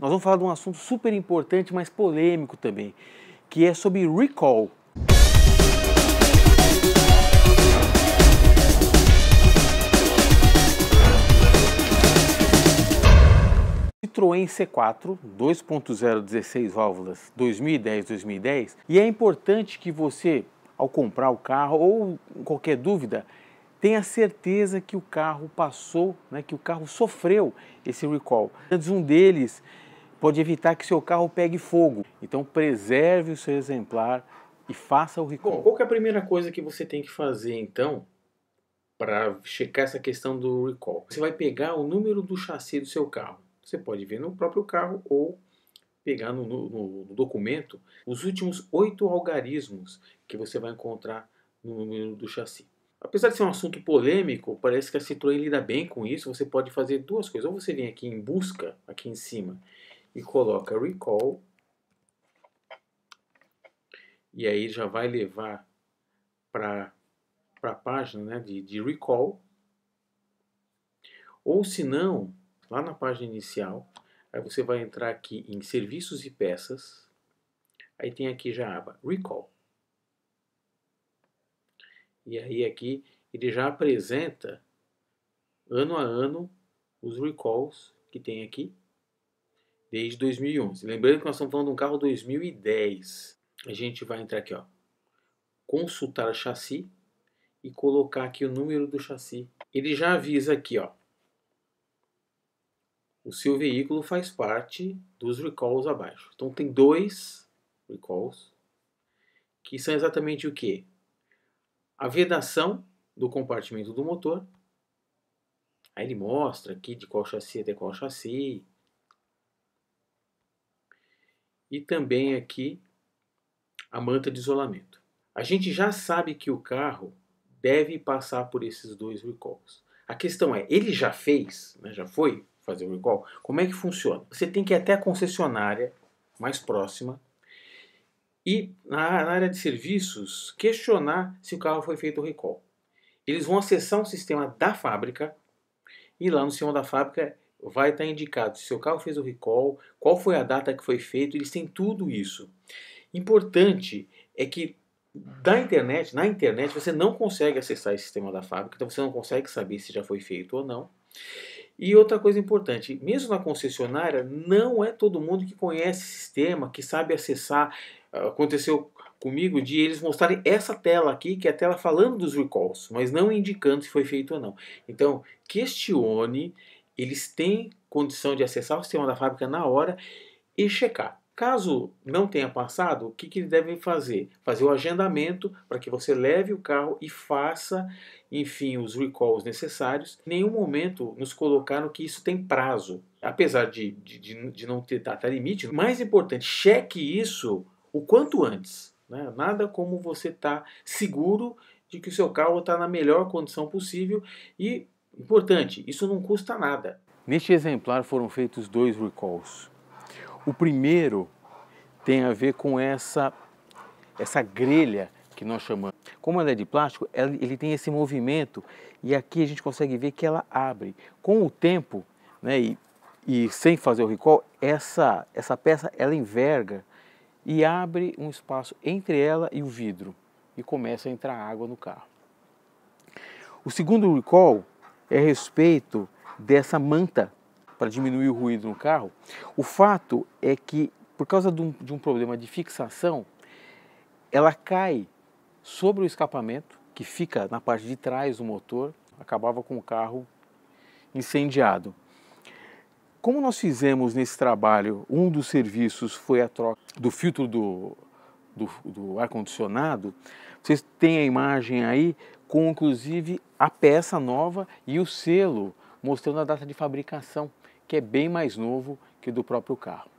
Nós vamos falar de um assunto super importante, mas polêmico também, que é sobre recall. Citroën C4 2.0 16 válvulas 2010-2010 e é importante que você, ao comprar o carro ou qualquer dúvida, tenha certeza que o carro passou, né, que o carro sofreu esse recall. Antes um deles pode evitar que seu carro pegue fogo. Então preserve o seu exemplar e faça o recall. Bom, qual é a primeira coisa que você tem que fazer então para checar essa questão do recall? Você vai pegar o número do chassi do seu carro. Você pode ver no próprio carro ou pegar no, no, no documento os últimos oito algarismos que você vai encontrar no número do chassi. Apesar de ser um assunto polêmico, parece que a Citroën lida bem com isso. Você pode fazer duas coisas. Ou você vem aqui em busca, aqui em cima, e coloca recall. E aí já vai levar para a página né, de, de recall. Ou se não, lá na página inicial, aí você vai entrar aqui em serviços e peças. Aí tem aqui já a aba recall. E aí aqui ele já apresenta ano a ano os recalls que tem aqui desde 2011. Lembrando que nós estamos falando de um carro 2010. A gente vai entrar aqui, ó, consultar chassi e colocar aqui o número do chassi. Ele já avisa aqui, ó, o seu veículo faz parte dos recalls abaixo. Então tem dois recalls que são exatamente o que? A vedação do compartimento do motor. Aí ele mostra aqui de qual chassi até qual chassi, e também aqui a manta de isolamento. A gente já sabe que o carro deve passar por esses dois recalls. A questão é, ele já fez, né, já foi fazer o recall? Como é que funciona? Você tem que ir até a concessionária mais próxima e na área de serviços questionar se o carro foi feito o recall. Eles vão acessar um sistema da fábrica e lá no sistema da fábrica vai estar tá indicado se seu carro fez o recall, qual foi a data que foi feito, eles têm tudo isso. Importante é que da internet, na internet você não consegue acessar esse sistema da fábrica, então você não consegue saber se já foi feito ou não. E outra coisa importante, mesmo na concessionária, não é todo mundo que conhece o sistema, que sabe acessar. Aconteceu comigo de eles mostrarem essa tela aqui, que é a tela falando dos recalls, mas não indicando se foi feito ou não. Então, questione eles têm condição de acessar o sistema da fábrica na hora e checar. Caso não tenha passado, o que, que devem fazer? Fazer o agendamento para que você leve o carro e faça, enfim, os recalls necessários. Em nenhum momento nos colocaram que isso tem prazo, apesar de, de, de não ter data limite. Mais importante, cheque isso o quanto antes. Né? Nada como você estar tá seguro de que o seu carro está na melhor condição possível e Importante, isso não custa nada. Neste exemplar foram feitos dois recalls. O primeiro tem a ver com essa, essa grelha que nós chamamos. Como ela é de plástico, ele tem esse movimento e aqui a gente consegue ver que ela abre. Com o tempo, né, e, e sem fazer o recall, essa, essa peça ela enverga e abre um espaço entre ela e o vidro e começa a entrar água no carro. O segundo recall é a respeito dessa manta para diminuir o ruído no carro. O fato é que, por causa de um, de um problema de fixação, ela cai sobre o escapamento, que fica na parte de trás do motor, acabava com o carro incendiado. Como nós fizemos nesse trabalho, um dos serviços foi a troca do filtro do, do, do ar-condicionado. Vocês têm a imagem aí com inclusive a peça nova e o selo mostrando a data de fabricação, que é bem mais novo que o do próprio carro.